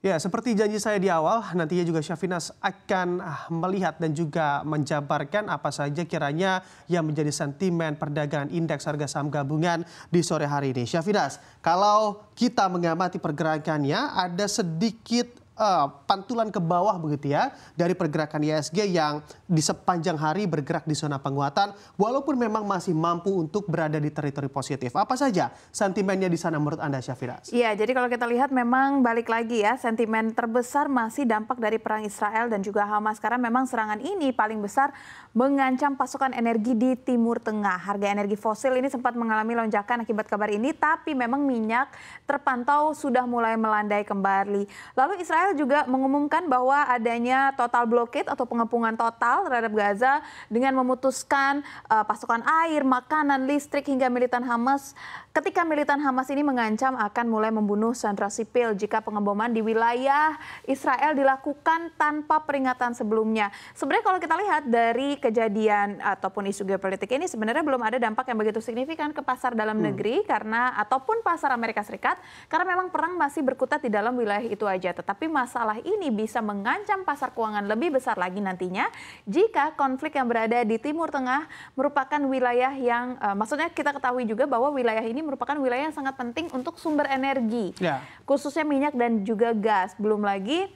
Ya, seperti janji saya di awal, nantinya juga Syafinas akan ah, melihat dan juga menjabarkan apa saja kiranya yang menjadi sentimen perdagangan indeks harga saham gabungan di sore hari ini. Syafinas, kalau kita mengamati pergerakannya, ada sedikit uh, pantulan ke bawah begitu ya dari pergerakan ISG yang di sepanjang hari bergerak di zona penguatan walaupun memang masih mampu untuk berada di teritori positif. Apa saja sentimennya di sana menurut Anda Syafira? Iya, jadi kalau kita lihat memang balik lagi ya sentimen terbesar masih dampak dari perang Israel dan juga Hamas karena memang serangan ini paling besar mengancam pasokan energi di Timur Tengah. Harga energi fosil ini sempat mengalami lonjakan akibat kabar ini tapi memang minyak terpantau sudah mulai melandai kembali. Lalu Israel Israel juga mengumumkan bahwa adanya total blokade atau pengepungan total terhadap Gaza dengan memutuskan uh, pasokan air, makanan, listrik hingga militan Hamas ketika militan Hamas ini mengancam akan mulai membunuh sandra sipil jika pengeboman di wilayah Israel dilakukan tanpa peringatan sebelumnya. Sebenarnya kalau kita lihat dari kejadian ataupun isu geopolitik ini sebenarnya belum ada dampak yang begitu signifikan ke pasar dalam hmm. negeri karena ataupun pasar Amerika Serikat karena memang perang masih berkutat di dalam wilayah itu aja. Tetapi masalah ini bisa mengancam pasar keuangan lebih besar lagi nantinya jika konflik yang berada di Timur Tengah merupakan wilayah yang uh, maksudnya kita ketahui juga bahwa wilayah ini merupakan wilayah yang sangat penting untuk sumber energi. Ya. Khususnya minyak dan juga gas. Belum lagi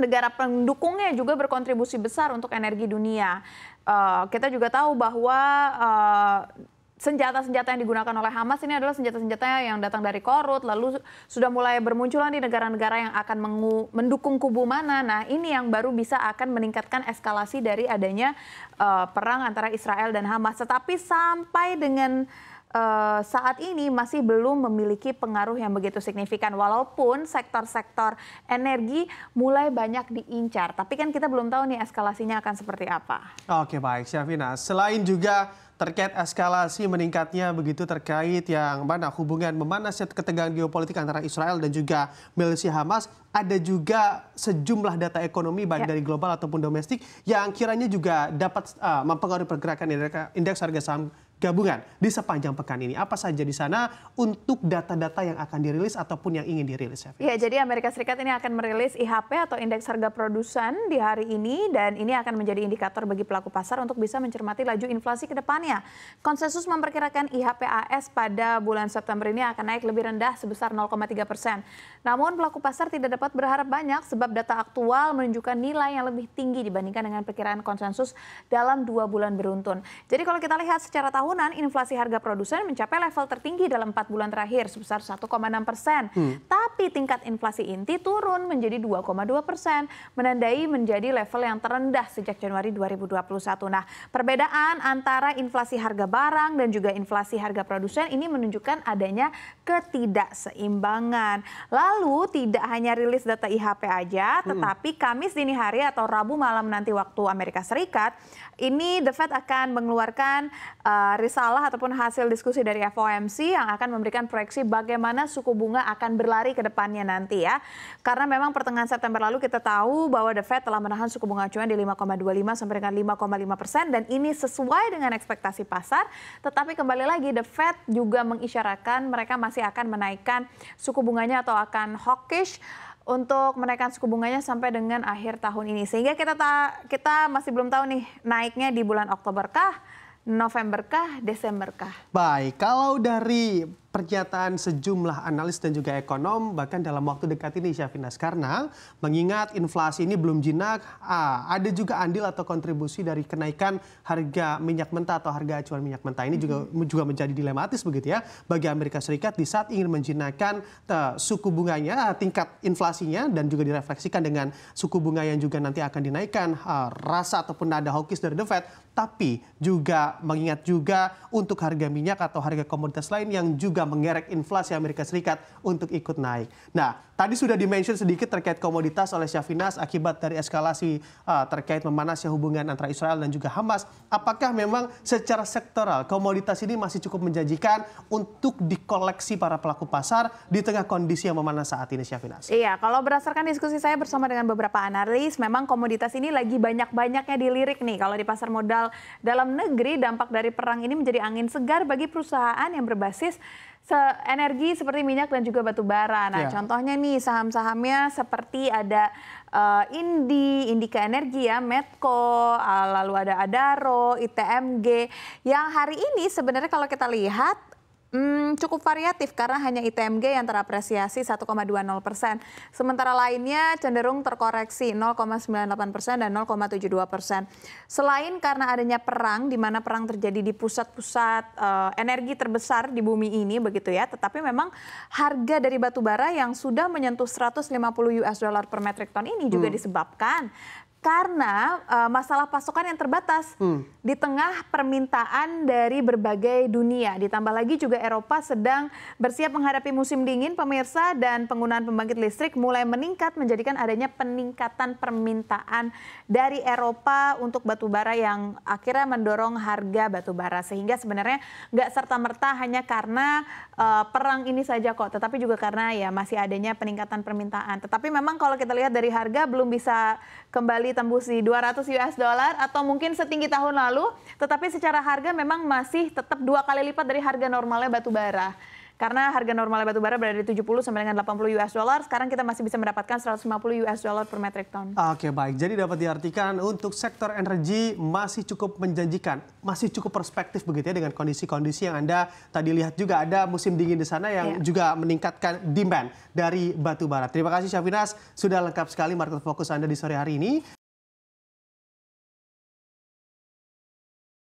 negara pendukungnya juga berkontribusi besar untuk energi dunia. Uh, kita juga tahu bahwa uh, senjata-senjata yang digunakan oleh Hamas ini adalah senjata-senjata yang datang dari Korut, lalu sudah mulai bermunculan di negara-negara yang akan mendukung kubu mana. Nah, ini yang baru bisa akan meningkatkan eskalasi dari adanya uh, perang antara Israel dan Hamas. Tetapi sampai dengan uh, saat ini masih belum memiliki pengaruh yang begitu signifikan walaupun sektor-sektor energi mulai banyak diincar tapi kan kita belum tahu nih eskalasinya akan seperti apa. Oke baik Syafina. Selain juga terkait eskalasi meningkatnya begitu terkait yang mana hubungan memanasnya ketegangan geopolitik antara Israel dan juga milisi Hamas ada juga sejumlah data ekonomi baik ya. dari global ataupun domestik yang kiranya juga dapat uh, mempengaruhi pergerakan indeks harga saham gabungan di sepanjang pekan ini. Apa saja di sana untuk data-data yang akan dirilis ataupun yang ingin dirilis? Ya, ya jadi Amerika Serikat ini akan merilis IHP atau Indeks Harga Produsen di hari ini dan ini akan menjadi indikator bagi pelaku pasar untuk bisa mencermati laju inflasi ke depannya. Konsensus memperkirakan IHP AS pada bulan September ini akan naik lebih rendah sebesar 0,3 persen. Namun pelaku pasar tidak dapat berharap banyak sebab data aktual menunjukkan nilai yang lebih tinggi dibandingkan dengan perkiraan konsensus dalam dua bulan beruntun. Jadi kalau kita lihat secara tahun tahunan, inflasi harga produsen mencapai level tertinggi dalam 4 bulan terakhir sebesar 1,6 persen. Hmm. Tapi tingkat inflasi inti turun menjadi 2,2 persen, menandai menjadi level yang terendah sejak Januari 2021. Nah, perbedaan antara inflasi harga barang dan juga inflasi harga produsen ini menunjukkan adanya ketidakseimbangan. Lalu tidak hanya rilis data IHP aja, hmm. tetapi Kamis dini hari atau Rabu malam nanti waktu Amerika Serikat, ini The Fed akan mengeluarkan uh, risalah ataupun hasil diskusi dari FOMC yang akan memberikan proyeksi bagaimana suku bunga akan berlari ke depannya nanti ya. Karena memang pertengahan September lalu kita tahu bahwa The Fed telah menahan suku bunga acuan di 5,25 sampai dengan 5,5 persen dan ini sesuai dengan ekspektasi pasar. Tetapi kembali lagi The Fed juga mengisyaratkan mereka masih akan menaikkan suku bunganya atau akan hawkish untuk menaikkan suku bunganya sampai dengan akhir tahun ini. Sehingga kita kita masih belum tahu nih naiknya di bulan Oktober kah Novemberkah, Desemberkah? Baik, kalau dari pernyataan sejumlah analis dan juga ekonom bahkan dalam waktu dekat ini Syafinas karena mengingat inflasi ini belum jinak ada juga andil atau kontribusi dari kenaikan harga minyak mentah atau harga acuan minyak mentah ini juga -hmm. juga menjadi dilematis begitu ya bagi Amerika Serikat di saat ingin menjinakkan e, suku bunganya e, tingkat inflasinya dan juga direfleksikan dengan suku bunga yang juga nanti akan dinaikkan e, rasa ataupun nada hawkish dari The Fed tapi juga mengingat juga untuk harga minyak atau harga komoditas lain yang juga mengerek inflasi Amerika Serikat untuk ikut naik. Nah, tadi sudah dimention sedikit terkait komoditas oleh Syafinas akibat dari eskalasi uh, terkait memanasnya hubungan antara Israel dan juga Hamas. Apakah memang secara sektoral komoditas ini masih cukup menjanjikan untuk dikoleksi para pelaku pasar di tengah kondisi yang memanas saat ini Syafinas? Iya, kalau berdasarkan diskusi saya bersama dengan beberapa analis, memang komoditas ini lagi banyak-banyaknya dilirik nih. Kalau di pasar modal dalam negeri, dampak dari perang ini menjadi angin segar bagi perusahaan yang berbasis se energi seperti minyak dan juga batu bara. Nah, yeah. contohnya nih saham-sahamnya seperti ada uh, Indi, Indika Energi ya, Medco, eh, lalu ada Adaro, ITMG. Yang hari ini sebenarnya kalau kita lihat Hmm, cukup variatif karena hanya ITMG yang terapresiasi 1,20 persen. Sementara lainnya cenderung terkoreksi 0,98 persen dan 0,72 persen. Selain karena adanya perang, di mana perang terjadi di pusat-pusat uh, energi terbesar di bumi ini begitu ya. Tetapi memang harga dari batu bara yang sudah menyentuh 150 US dollar per metric ton ini juga hmm. disebabkan karena uh, masalah pasokan yang terbatas hmm. di tengah permintaan dari berbagai dunia. Ditambah lagi juga Eropa sedang bersiap menghadapi musim dingin pemirsa dan penggunaan pembangkit listrik mulai meningkat menjadikan adanya peningkatan permintaan dari Eropa untuk batu bara yang akhirnya mendorong harga batu bara sehingga sebenarnya nggak serta merta hanya karena uh, perang ini saja kok, tetapi juga karena ya masih adanya peningkatan permintaan. Tetapi memang kalau kita lihat dari harga belum bisa kembali ditembusi 200 US dollar atau mungkin setinggi tahun lalu, tetapi secara harga memang masih tetap dua kali lipat dari harga normalnya batu bara. Karena harga normalnya batu bara berada di 70 sampai dengan 80 US dollar, sekarang kita masih bisa mendapatkan 150 US dollar per metric ton. Oke, baik. Jadi dapat diartikan untuk sektor energi masih cukup menjanjikan, masih cukup perspektif begitu ya dengan kondisi-kondisi yang Anda tadi lihat juga ada musim dingin di sana yang yeah. juga meningkatkan demand dari batu bara. Terima kasih Syafinas sudah lengkap sekali market fokus Anda di sore hari ini.